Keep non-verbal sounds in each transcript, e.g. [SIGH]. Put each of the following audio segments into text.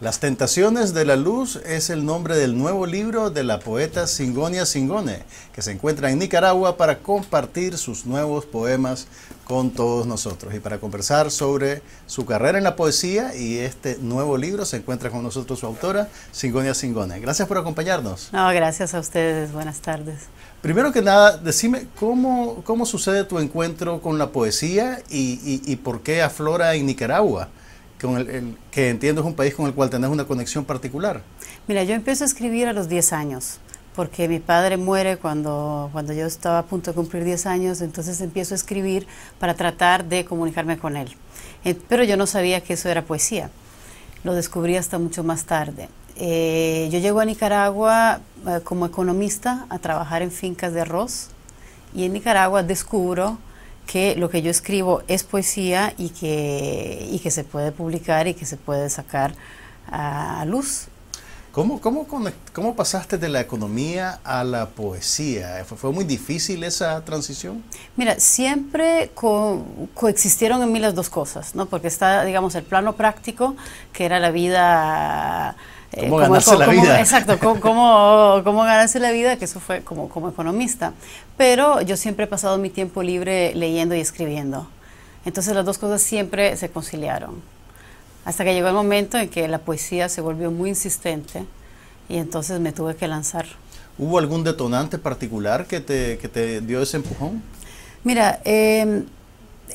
Las tentaciones de la luz es el nombre del nuevo libro de la poeta Singonia Singone, que se encuentra en Nicaragua para compartir sus nuevos poemas con todos nosotros. Y para conversar sobre su carrera en la poesía y este nuevo libro, se encuentra con nosotros su autora, Singonia Singone. Gracias por acompañarnos. No, gracias a ustedes. Buenas tardes. Primero que nada, decime cómo, sucede tu encuentro con la poesía y, y por qué aflora en Nicaragua que entiendo es un país con el cual tenés una conexión particular. Mira, yo empiezo a escribir a los 10 años, porque mi padre muere cuando, cuando yo estaba a punto de cumplir 10 años, entonces empiezo a escribir para tratar de comunicarme con él. Eh, pero yo no sabía que eso era poesía, lo descubrí hasta mucho más tarde. Eh, yo llego a Nicaragua eh, como economista a trabajar en fincas de arroz y en Nicaragua descubro que lo que yo escribo es poesía y que, y que se puede publicar y que se puede sacar a luz. ¿Cómo, cómo, cómo pasaste de la economía a la poesía? ¿Fue, muy difícil esa transición? Mira, siempre coexistieron en mí las dos cosas, ¿no? Porque está, digamos, el plano práctico, que era la vida... Eh, ¿Cómo ganarse la vida? Exacto, [LAUGHS] cómo, cómo, ganarse la vida, que eso fue como, como economista. Pero yo siempre he pasado mi tiempo libre leyendo y escribiendo. Entonces las dos cosas siempre se conciliaron. Hasta que llegó el momento en que la poesía se volvió muy insistente y entonces me tuve que lanzar. ¿Hubo algún detonante particular que te, que te dio ese empujón? Mira, em,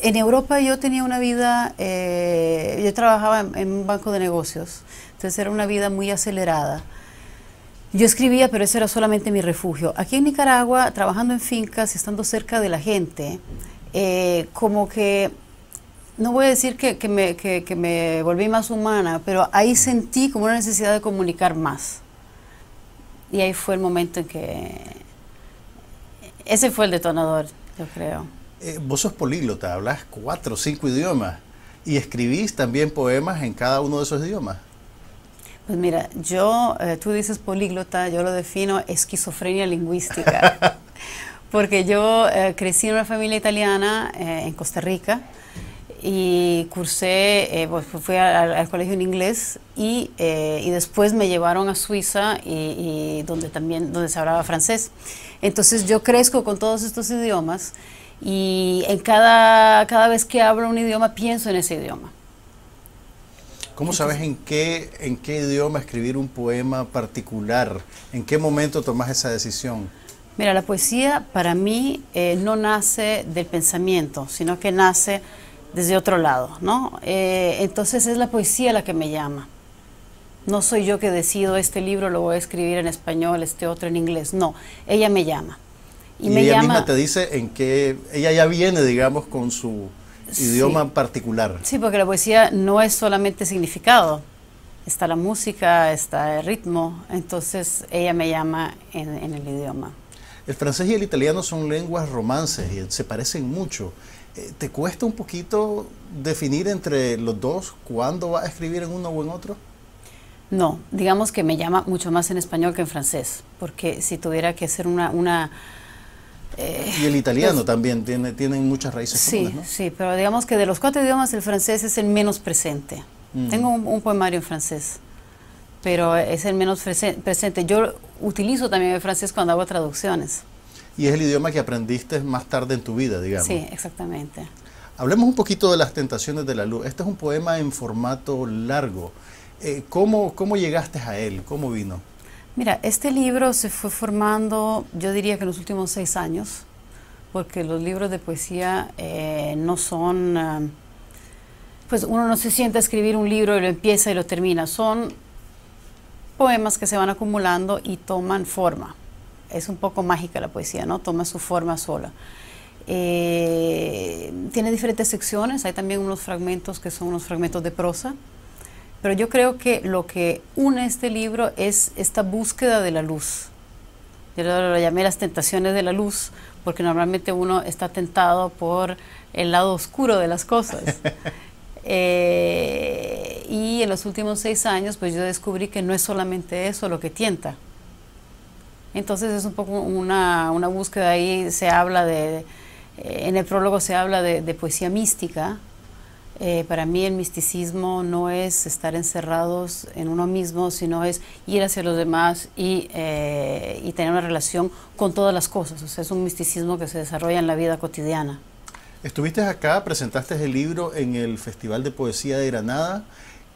en Europa yo tenía una vida, eh, yo trabajaba en, un banco de negocios, entonces era una vida muy acelerada. Yo escribía, pero eso era solamente mi refugio. Aquí en Nicaragua, trabajando en fincas y estando cerca de la gente, eh, como que no voy a decir que, me, volví más humana, pero ahí sentí como una necesidad de comunicar más. Y ahí fue el momento en que... Ese fue el detonador, yo creo. Eh, vos sos políglota, hablas cuatro o cinco idiomas y escribís también poemas en cada uno de esos idiomas. Pues mira, yo, eh, tú dices políglota, yo lo defino esquizofrenia lingüística, [LAUGHS] porque yo eh, crecí en una familia italiana en Costa Rica y cursé, eh, pues, fui al, colegio en inglés y, eh, y, después me llevaron a Suiza y, donde también donde se hablaba francés. Entonces yo crezco con todos estos idiomas y en cada, cada vez que hablo un idioma pienso en ese idioma. ¿Cómo sabes en qué, en qué idioma escribir un poema particular? ¿En qué momento tomas esa decisión? Mira, la poesía para mí eh, no nace del pensamiento, sino que nace desde otro lado, ¿no? Eh, entonces es la poesía la que me llama. No soy yo que decido este libro lo voy a escribir en español, este otro en inglés, no, ella me llama. Y, me ella llama, misma te dice en qué, ella ya viene, digamos, con su idioma particular. Sí, porque la poesía no es solamente significado, está la música, está el ritmo, entonces ella me llama en, en el idioma. El francés y el italiano son lenguas romances y se parecen mucho. Eh, ¿te cuesta un poquito definir entre los dos cuándo vas a escribir en uno o en otro? No, digamos que me llama mucho más en español que en francés, porque si tuviera que hacer una... Eh, y el italiano también, tiene, tienen muchas raíces. Sí, comunes, ¿no? sí, pero digamos que de los cuatro idiomas el francés es el menos presente. Mm. Tengo un, poemario en francés, pero es el menos presente. Yo utilizo también el francés cuando hago traducciones y es el idioma que aprendiste más tarde en tu vida, digamos. Sí, exactamente. Hablemos un poquito de las tentaciones de la luz. Este es un poema en formato largo. Eh, ¿cómo, llegaste a él? ¿Cómo vino? Mira, este libro se fue formando, yo diría que en los últimos seis años, porque los libros de poesía eh, no son, eh, pues uno no se sienta a escribir un libro y lo empieza y lo termina, son poemas que se van acumulando y toman forma es un poco mágica la poesía, ¿no? Toma su forma sola. Eh, tiene diferentes secciones, hay también unos fragmentos que son unos fragmentos de prosa, pero yo creo que lo que une este libro es esta búsqueda de la luz. Yo lo, llamé las tentaciones de la luz, porque normalmente uno está tentado por el lado oscuro de las cosas. [LAUGHS] Eh, y en los últimos seis años, pues yo descubrí que no es solamente eso lo que tienta, entonces es un poco una, búsqueda ahí, se habla de, eh, en el prólogo se habla de, poesía mística. Eh, para mí el misticismo no es estar encerrados en uno mismo, sino es ir hacia los demás eh, y, tener una relación con todas las cosas. O sea, es un misticismo que se desarrolla en la vida cotidiana. Estuviste acá, presentaste el libro en el Festival de Poesía de Granada.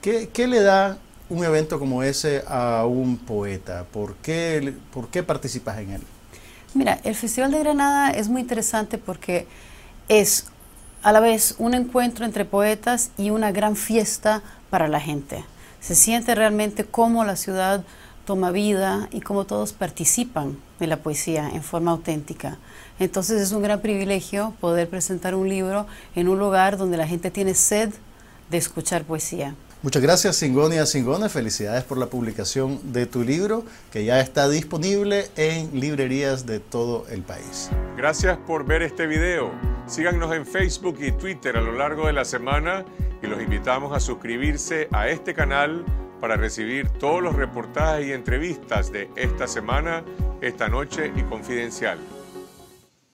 ¿Qué, qué le da un evento como ese a un poeta? ¿Por qué, por participas en él? Mira, el Festival de Granada es muy interesante porque es a la vez un encuentro entre poetas y una gran fiesta para la gente. Se siente realmente cómo la ciudad toma vida y cómo todos participan de la poesía en forma auténtica. Entonces es un gran privilegio poder presentar un libro en un lugar donde la gente tiene sed de escuchar poesía. Muchas gracias, Singonia Singona. Felicidades por la publicación de tu libro, que ya está disponible en librerías de todo el país. Gracias por ver este video. Síganos en Facebook y Twitter a lo largo de la semana y los invitamos a suscribirse a este canal para recibir todos los reportajes y entrevistas de esta semana, esta noche y confidencial.